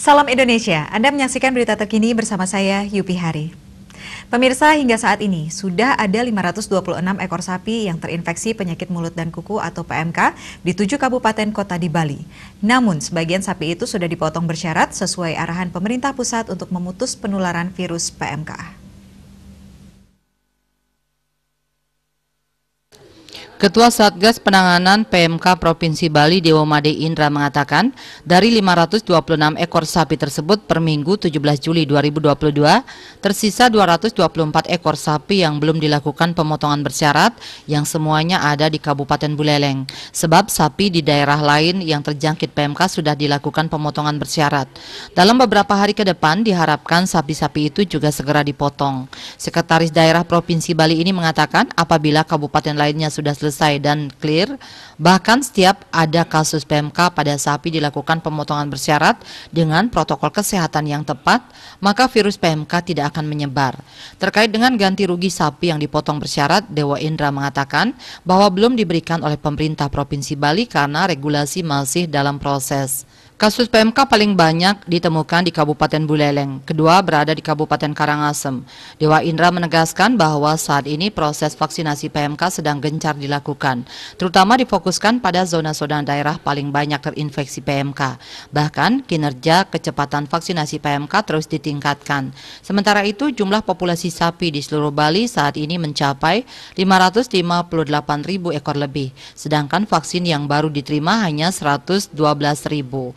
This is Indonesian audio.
Salam Indonesia, Anda menyaksikan berita terkini bersama saya Yupi Hari. Pemirsa, hingga saat ini sudah ada 526 ekor sapi yang terinfeksi penyakit mulut dan kuku atau PMK di tujuh kabupaten kota di Bali. Namun, sebagian sapi itu sudah dipotong bersyarat sesuai arahan pemerintah pusat untuk memutus penularan virus PMK. Ketua Satgas Penanganan PMK Provinsi Bali Dewa Made Indra mengatakan, dari 526 ekor sapi tersebut per minggu 17 Juli 2022, tersisa 224 ekor sapi yang belum dilakukan pemotongan bersyarat yang semuanya ada di Kabupaten Buleleng. Sebab sapi di daerah lain yang terjangkit PMK sudah dilakukan pemotongan bersyarat. Dalam beberapa hari ke depan diharapkan sapi-sapi itu juga segera dipotong. Sekretaris Daerah Provinsi Bali ini mengatakan apabila kabupaten lainnya sudah selesai dan clear, bahkan setiap ada kasus PMK pada sapi dilakukan pemotongan bersyarat dengan protokol kesehatan yang tepat, maka virus PMK tidak akan menyebar. Terkait dengan ganti rugi sapi yang dipotong bersyarat, Dewa Indra mengatakan bahwa belum diberikan oleh pemerintah Provinsi Bali karena regulasi masih dalam proses says. Kasus PMK paling banyak ditemukan di Kabupaten Buleleng, kedua berada di Kabupaten Karangasem. Dewa Indra menegaskan bahwa saat ini proses vaksinasi PMK sedang gencar dilakukan, terutama difokuskan pada zona-zona daerah paling banyak terinfeksi PMK. Bahkan kinerja kecepatan vaksinasi PMK terus ditingkatkan. Sementara itu jumlah populasi sapi di seluruh Bali saat ini mencapai 558 ribu ekor lebih, sedangkan vaksin yang baru diterima hanya 112 ribu.